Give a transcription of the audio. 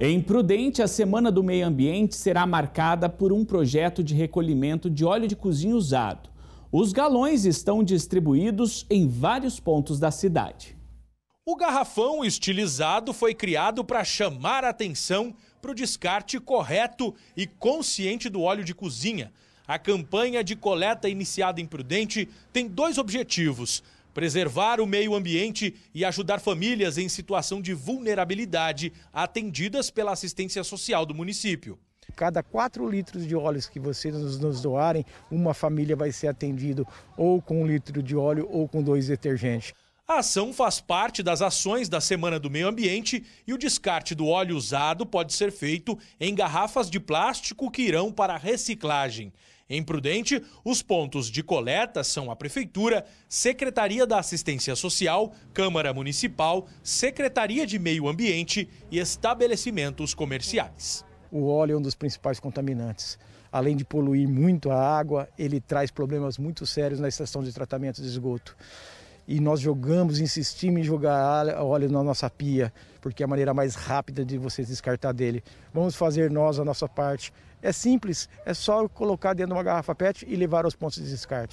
Em Prudente, a Semana do Meio Ambiente será marcada por um projeto de recolhimento de óleo de cozinha usado. Os galões estão distribuídos em vários pontos da cidade. O garrafão estilizado foi criado para chamar a atenção para o descarte correto e consciente do óleo de cozinha. A campanha de coleta iniciada em Prudente tem dois objetivos: preservar o meio ambiente e ajudar famílias em situação de vulnerabilidade atendidas pela assistência social do município. Cada 4 litros de óleos que vocês nos, doarem, uma família vai ser atendida ou com um litro de óleo ou com dois detergentes. A ação faz parte das ações da Semana do Meio Ambiente e o descarte do óleo usado pode ser feito em garrafas de plástico que irão para a reciclagem. Em Prudente, os pontos de coleta são a Prefeitura, Secretaria da Assistência Social, Câmara Municipal, Secretaria de Meio Ambiente e estabelecimentos comerciais. O óleo é um dos principais contaminantes. Além de poluir muito a água, ele traz problemas muito sérios na estação de tratamento de esgoto e nós jogamos, insistimos em jogar óleo na nossa pia, porque é a maneira mais rápida de você descartar dele. Vamos fazer nós a nossa parte. É simples, é só colocar dentro de uma garrafa PET e levar aos pontos de descarte.